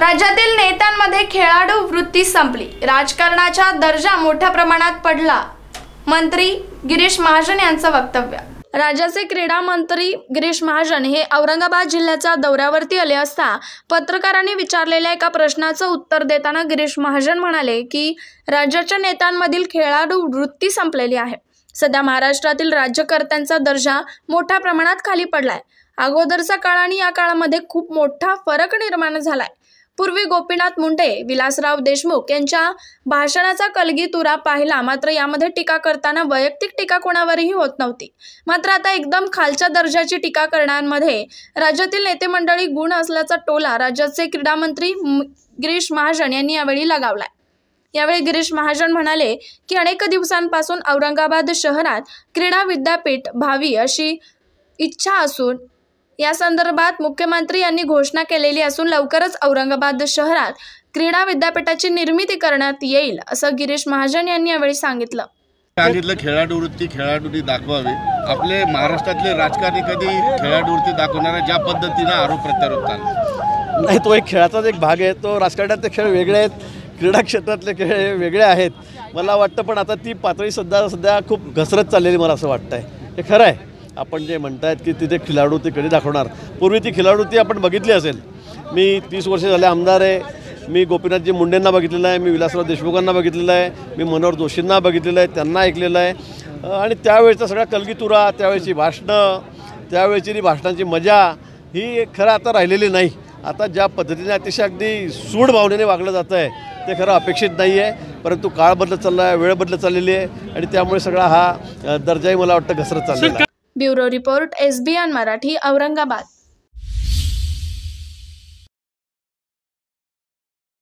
राज्यातील नेत्यांमध्ये खेळाडू वृत्ती संपली राजकारणाचा दर्जा मोठ्या प्रमाणात पडला मंत्री गिरीश महाजन यांचं वक्तव्य राज्याचे क्रीडा मंत्री गिरीश महाजन हे औरंगाबाद जिल्ह्याच्या दौऱ्यावरती आले असता पत्रकारांनी विचारलेल्या एका प्रश्नाचं उत्तर देताना गिरीश महाजन म्हणाले की राज्याच्या नेत्यांमधील खेळाडू वृत्ती संपलेली आहे सध्या महाराष्ट्रातील राज्यकर्त्यांचा दर्जा मोठ्या प्रमाणात खाली पडलाय अगोदरचा काळ आणि या काळामध्ये खूप मोठा फरक निर्माण झालाय पूर्वी गोपीनाथ मुंडे विलासराव देशमुख यांच्या भाषणाचा कलगी तुरा पाहिला मात्र यामध्ये टीका करताना वैयक्तिक टीका कोणावरही होत नव्हती मात्र आता एकदम खालच्या दर्जाची टीका करण्यामध्ये राज्यातील नेते मंडळी गुण असल्याचा टोला राज्याचे क्रीडा मंत्री गिरीश महाजन यांनी यावेळी लगावलाय यावेळी गिरीश महाजन म्हणाले की अनेक दिवसांपासून औरंगाबाद शहरात क्रीडा विद्यापीठ भावी अशी इच्छा असून या संदर्भात मुख्यमंत्री यांनी घोषणा केलेली असून लवकरच औरंगाबाद शहरात क्रीडा विद्यापीठाची निर्मिती करण्यात येईल असं गिरीश महाजन यांनी यावेळी सांगितलं सांगितलं वृत्ती खेळाडूंनी दाखवावी आपले महाराष्ट्रातले राजकारणी कधी दाखवणार दाखवणाऱ्या ज्या पद्धतीनं आरोप प्रत्यारोप चालला नाही तो एक खेळाचाच एक भाग आहे तो राजकारणातले खेळ वेगळे आहेत क्रीडा क्षेत्रातले खेळ वेगळे आहेत मला वाटतं पण आता ती पातळी सध्या सध्या खूप घसरत चाललेली मला असं वाटतं आहे हे खरं आहे आपण जे म्हणतायत की तिथे ते कधी दाखवणार पूर्वी ती ती आपण बघितली असेल मी तीस वर्ष झाले आमदार आहे मी गोपीनाथजी मुंडेंना बघितलेलं आहे मी विलासराव देशमुखांना बघितलेलं आहे मी मनोहर जोशींना बघितलेलं आहे त्यांना ऐकलेलं आहे आणि त्यावेळेचा सगळा कलगीतुरा त्यावेळेची भाषणं त्यावेळची भाषणांची मजा ही खरं आता राहिलेली नाही आता ज्या पद्धतीने अतिशय अगदी सूड भावनेने वागलं जातं आहे ते खरं अपेक्षित नाही आहे परंतु काळ बदलत चालला आहे वेळ बदलत चाललेली आहे आणि त्यामुळे सगळा हा दर्जाही मला वाटतं घसरत चाललेला आहे bureau report S B N Marathi Aurangabad